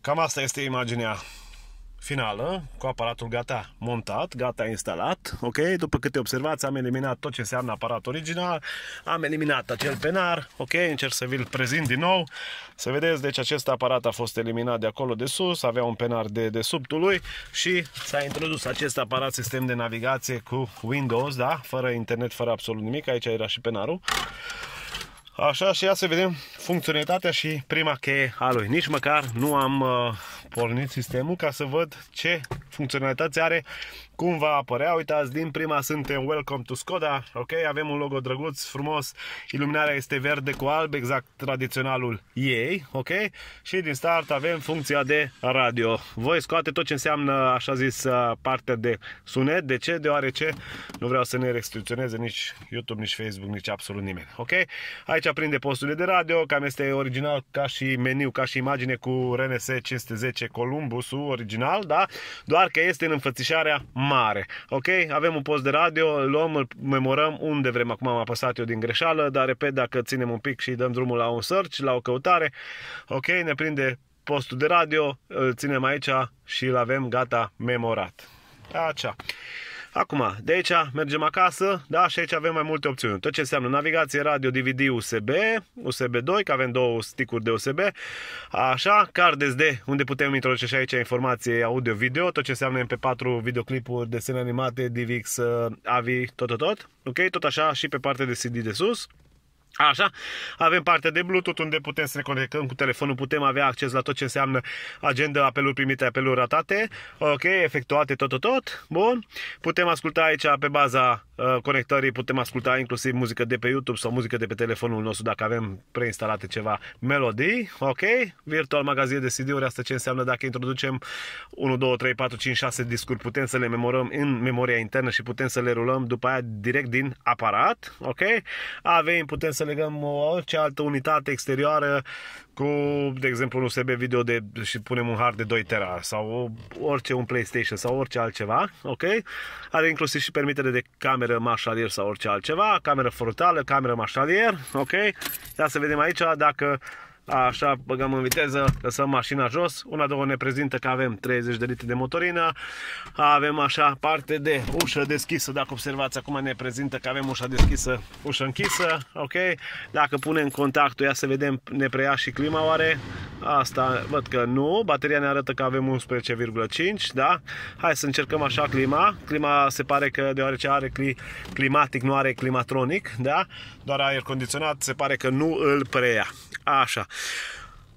Cam asta este imaginea finală, cu aparatul gata montat, gata instalat, ok? După câte observați, am eliminat tot ce înseamnă aparat original, am eliminat acel penar, ok? Încerc să vi-l prezint din nou, să vedeți, deci acest aparat a fost eliminat de acolo de sus, avea un penar de de subtul lui și s-a introdus acest aparat sistem de navigație cu Windows, da? Fără internet, fără absolut nimic, aici era și penarul. Așa și ia să vedem funcționalitatea și prima cheie a lui. Nici măcar nu am uh, pornit sistemul ca să văd ce funcționalități are, cum va apărea. Uitați, din prima suntem Welcome to Skoda, ok? Avem un logo drăguț, frumos, iluminarea este verde cu alb, exact tradiționalul ei, ok? Și din start avem funcția de radio. Voi scoate tot ce înseamnă, așa zis, uh, partea de sunet. De ce? Deoarece nu vreau să ne restricționeze nici YouTube, nici Facebook, nici absolut nimeni, ok? Aici prinde posturile de radio, cam este original ca și meniu, ca și imagine cu RNS 510 Columbus original, da? Doar că este în înfățișarea mare. Ok? Avem un post de radio, îl luăm, îl memorăm unde vrem. Acum am apăsat eu din greșeală, dar repet, dacă ținem un pic și dăm drumul la un search, la o căutare, ok, ne prinde postul de radio, îl ținem aici și îl avem gata memorat. Așa. Acum, de aici mergem acasă, da, și aici avem mai multe opțiuni. Tot ce înseamnă navigație, radio, DVD, USB, USB2, că avem două sticuri de USB, așa, card SD, unde putem introduce și aici informație audio-video, tot ce înseamnă MP4, videoclipuri, desene animate, DVX, AVI, tot, tot, tot. Ok, tot așa și pe partea de CD de sus. Așa, avem parte de Bluetooth unde putem să ne conectăm cu telefonul, putem avea acces la tot ce înseamnă agenda, apeluri primite, apeluri ratate, ok, efectuate, tot, tot, tot, bun. Putem asculta aici pe baza uh, conectării, putem asculta inclusiv muzică de pe YouTube sau muzică de pe telefonul nostru dacă avem preinstalate ceva melodii, ok. Virtual magazie de CD-uri, asta ce înseamnă dacă introducem 1, 2, 3, 4, 5, 6 discuri, putem să le memorăm în memoria internă și putem să le rulăm după aia direct din aparat, ok. avem putem să legăm uh, orice altă unitate exterioară cu, de exemplu, un USB video de, și punem un hard de 2 tera sau orice un PlayStation sau orice altceva, ok? Are inclusiv și permitere de cameră mașalier sau orice altceva, cameră frontală, cameră mașalier, ok? Ia să vedem aici dacă Așa, băgăm în viteză, lăsăm mașina jos. Una, două ne prezintă că avem 30 de litri de motorină. Avem așa parte de ușă deschisă. Dacă observați, acum ne prezintă că avem ușa deschisă, ușa închisă. Ok? Dacă punem contactul, ia să vedem, ne preia și clima oare? Asta văd că nu, bateria ne arată că avem 11,5, da? Hai să încercăm așa clima. Clima se pare că deoarece are cli, climatic, nu are climatronic, da? Doar aer condiționat, se pare că nu îl preia. Așa.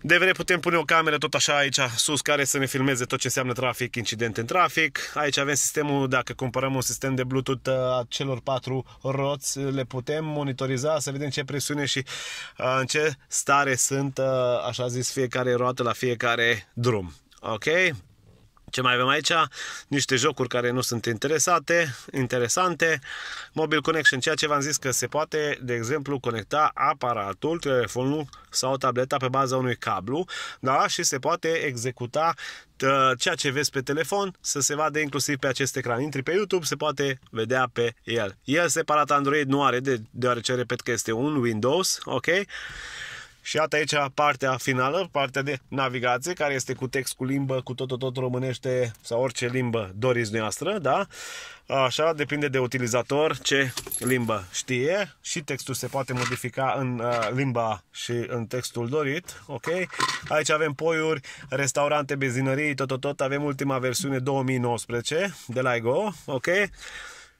De vreme putem pune o cameră tot așa aici sus care să ne filmeze tot ce înseamnă trafic, incidente în trafic. Aici avem sistemul, dacă cumpărăm un sistem de Bluetooth uh, a celor patru roți, le putem monitoriza să vedem ce presiune și uh, în ce stare sunt, uh, așa zis, fiecare roată la fiecare drum. Ok? Ce mai avem aici? Niște jocuri care nu sunt interesate, interesante. Mobile Connection, ceea ce v-am zis că se poate, de exemplu, conecta aparatul, telefonul sau tableta pe baza unui cablu, da? Și se poate executa ă, ceea ce vezi pe telefon să se vadă inclusiv pe acest ecran. Intri pe YouTube, se poate vedea pe el. El separat Android nu are, de, deoarece repet că este un Windows, ok? Și iată aici partea finală, partea de navigație, care este cu text, cu limbă, cu tot tot tot românește sau orice limbă doriți noastră, da? Așa, depinde de utilizator ce limbă știe și textul se poate modifica în uh, limba și în textul dorit, ok? Aici avem poiuri, restaurante, benzinării, tot, tot, tot, avem ultima versiune 2019 de la Ego, ok?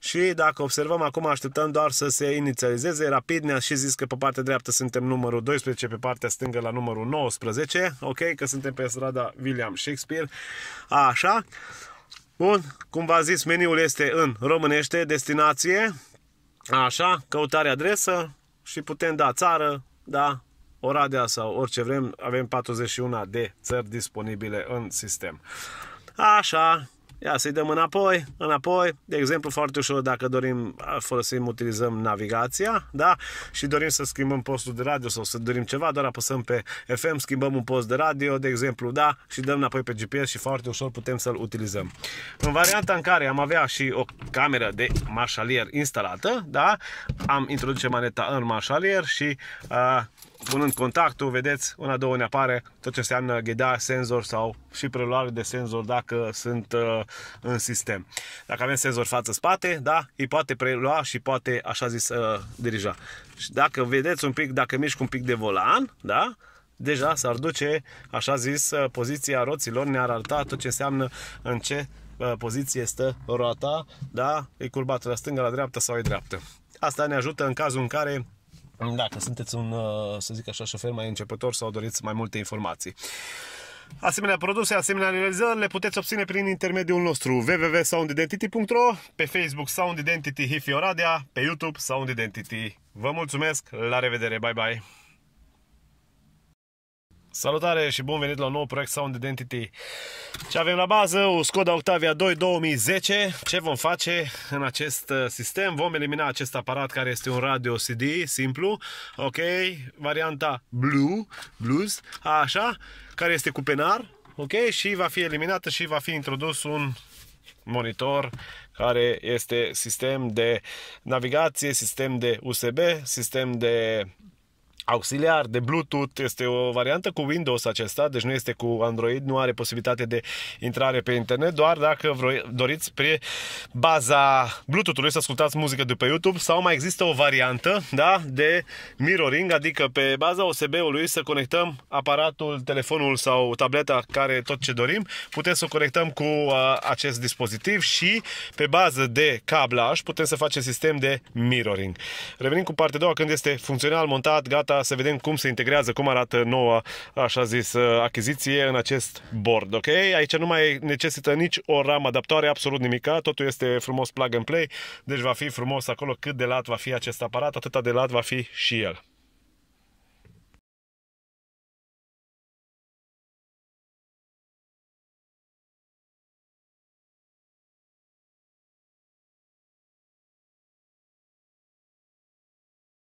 și dacă observăm acum așteptăm doar să se inițializeze rapid, ne-a și zis că pe partea dreaptă suntem numărul 12, pe partea stângă la numărul 19, ok, că suntem pe strada William Shakespeare, așa, bun, cum v a zis, meniul este în românește, destinație, așa, căutare adresă și putem da țară, da, Oradea sau orice vrem, avem 41 de țări disponibile în sistem. Așa, Ia să-i dăm înapoi, înapoi. De exemplu, foarte ușor, dacă dorim, folosim, utilizăm navigația, da? Și dorim să schimbăm postul de radio sau să dorim ceva, doar apăsăm pe FM, schimbăm un post de radio, de exemplu, da? Și dăm înapoi pe GPS și foarte ușor putem să-l utilizăm. În varianta în care am avea și o cameră de marșalier instalată, da? Am introduce maneta în marșalier și uh, punând contactul, vedeți, una, două ne apare tot ce înseamnă ghida, senzor sau și preluare de senzor dacă sunt uh, în sistem. Dacă avem senzor față-spate, da, îi poate prelua și poate, așa zis, uh, dirija. Și dacă vedeți un pic, dacă mișc un pic de volan, da, deja s-ar duce, așa zis, uh, poziția roților, ne-ar arăta tot ce înseamnă în ce uh, poziție stă roata, da, e curbată la stânga, la dreapta sau e dreaptă. Asta ne ajută în cazul în care Păi Dacă sunteți un, uh, să zic așa, șofer mai începător sau doriți mai multe informații. Asemenea produse, asemenea realizări le puteți obține prin intermediul nostru www.soundidentity.ro, pe Facebook Sound Identity Hifi Oradea, pe YouTube Sound Identity. Vă mulțumesc, la revedere, bye bye! Salutare și bun venit la un nou proiect Sound Identity. Ce avem la bază? O Skoda Octavia 2 2010. Ce vom face în acest uh, sistem? Vom elimina acest aparat care este un radio CD simplu. Ok, varianta Blue, Blues, așa, care este cu penar. Ok, și va fi eliminată și va fi introdus un monitor care este sistem de navigație, sistem de USB, sistem de auxiliar de Bluetooth, este o variantă cu Windows acesta, deci nu este cu Android, nu are posibilitate de intrare pe internet, doar dacă doriți pe baza Bluetooth-ului să ascultați muzică de pe YouTube sau mai există o variantă da, de mirroring, adică pe baza OSB-ului să conectăm aparatul, telefonul sau tableta care tot ce dorim, putem să o conectăm cu acest dispozitiv și pe bază de cablaj putem să facem sistem de mirroring. Revenim cu partea a doua când este funcțional, montat, gata, alta, să vedem cum se integrează, cum arată noua, așa zis, uh, achiziție în acest board, ok? Aici nu mai necesită nici o ramă adaptoare, absolut nimica, totul este frumos plug and play, deci va fi frumos acolo cât de lat va fi acest aparat, atâta de lat va fi și el.